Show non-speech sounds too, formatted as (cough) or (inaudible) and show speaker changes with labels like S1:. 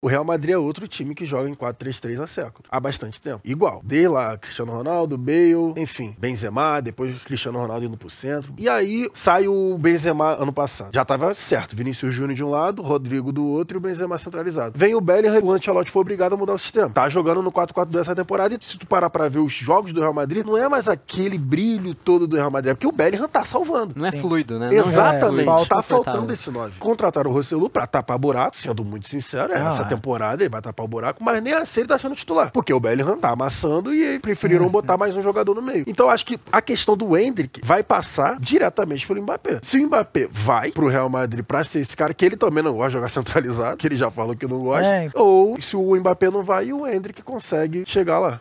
S1: O Real Madrid é outro time que joga em 4-3-3 há séculos, há bastante tempo. Igual, desde lá Cristiano Ronaldo, Bale, enfim, Benzema, depois Cristiano Ronaldo indo pro centro. E aí sai o Benzema ano passado. Já tava certo, Vinícius Júnior de um lado, Rodrigo do outro e o Benzema centralizado. Vem o Bellingham, o Ancelotti foi obrigado a mudar o sistema. Tá jogando no 4-4-2 essa temporada e se tu parar pra ver os jogos do Real Madrid, não é mais aquele brilho todo do Real Madrid, é porque o Bellingham tá salvando. Não é Sim. fluido, né? É Exatamente, é fluido. tá faltando esse 9. Contrataram o Rossellu pra tapar buraco, sendo muito sincero, é ah, essa Tá. temporada, ele vai tapar o buraco, mas nem assim ele tá sendo titular. Porque o Bellingham tá amassando e preferiram é. botar mais um jogador no meio. Então acho que a questão do Hendrick vai passar diretamente pelo Mbappé. Se o Mbappé vai pro Real Madrid pra ser esse cara, que ele também não gosta de jogar (laughs) centralizado, que ele já falou que não gosta, é. ou se o Mbappé não vai e o Hendrick consegue chegar lá.